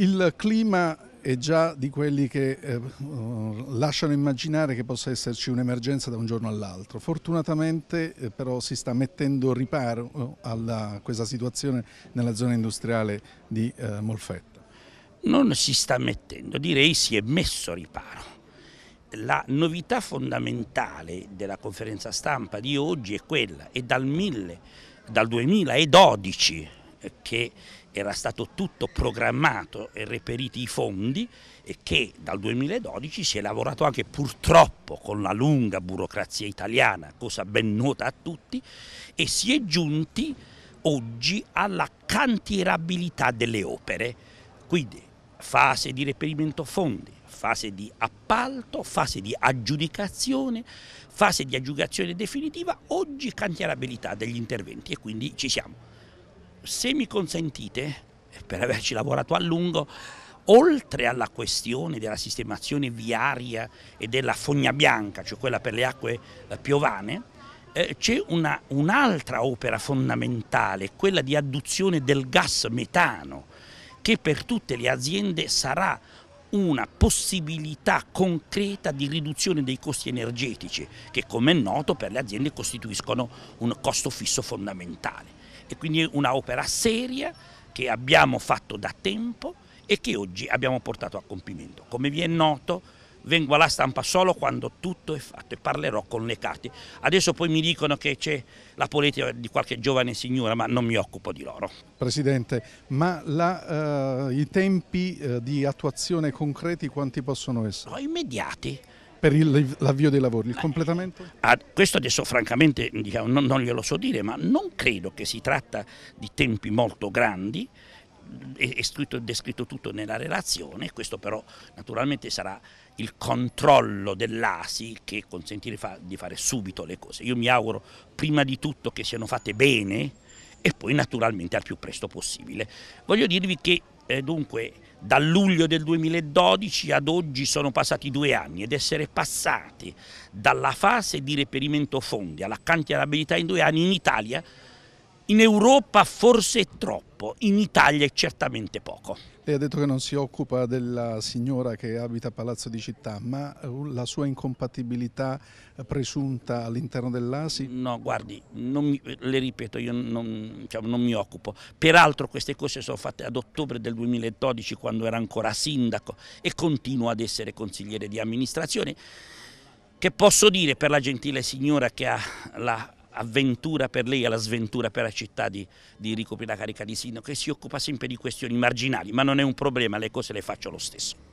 Il clima è già di quelli che eh, lasciano immaginare che possa esserci un'emergenza da un giorno all'altro. Fortunatamente eh, però si sta mettendo riparo eh, a questa situazione nella zona industriale di eh, Molfetta. Non si sta mettendo, direi si è messo riparo. La novità fondamentale della conferenza stampa di oggi è quella, è dal, 1000, dal 2012 eh, che era stato tutto programmato e reperiti i fondi e che dal 2012 si è lavorato anche purtroppo con la lunga burocrazia italiana, cosa ben nota a tutti, e si è giunti oggi alla cantierabilità delle opere, quindi fase di reperimento fondi, fase di appalto, fase di aggiudicazione, fase di aggiudicazione definitiva, oggi cantierabilità degli interventi e quindi ci siamo se mi consentite, per averci lavorato a lungo, oltre alla questione della sistemazione viaria e della fogna bianca, cioè quella per le acque eh, piovane, eh, c'è un'altra un opera fondamentale, quella di adduzione del gas metano, che per tutte le aziende sarà una possibilità concreta di riduzione dei costi energetici che come è noto per le aziende costituiscono un costo fisso fondamentale e quindi è un'opera seria che abbiamo fatto da tempo e che oggi abbiamo portato a compimento. Come vi è noto, vengo alla stampa solo quando tutto è fatto e parlerò con le carte. Adesso poi mi dicono che c'è la politica di qualche giovane signora, ma non mi occupo di loro. Presidente, ma la, uh, i tempi uh, di attuazione concreti quanti possono essere? No, immediati per il, l'avvio dei lavori, il completamento? A ah, questo adesso francamente diciamo, non, non glielo so dire, ma non credo che si tratta di tempi molto grandi, è, scritto, descritto tutto nella relazione, questo però naturalmente sarà il controllo dell'ASI che consentire fa, di fare subito le cose. Io mi auguro prima di tutto che siano fatte bene e poi naturalmente al più presto possibile. Voglio dirvi che eh, dunque dal luglio del 2012 ad oggi sono passati due anni ed essere passati dalla fase di reperimento fondi alla cantierabilità in due anni in Italia in Europa forse troppo, in Italia certamente poco. Lei ha detto che non si occupa della signora che abita a Palazzo di Città, ma uh, la sua incompatibilità eh, presunta all'interno dell'ASI? No, guardi, mi, le ripeto, io non, diciamo, non, mi occupo. Peraltro queste cose sono fatte ad ottobre del 2012 quando era ancora sindaco e continuo ad essere consigliere di amministrazione. Che posso dire per la gentile signora che ha la avventura per lei e la sventura per la città di, di Rico Pinacaricadisino che si occupa sempre di questioni marginali, ma non è un problema, le cose le faccio lo stesso.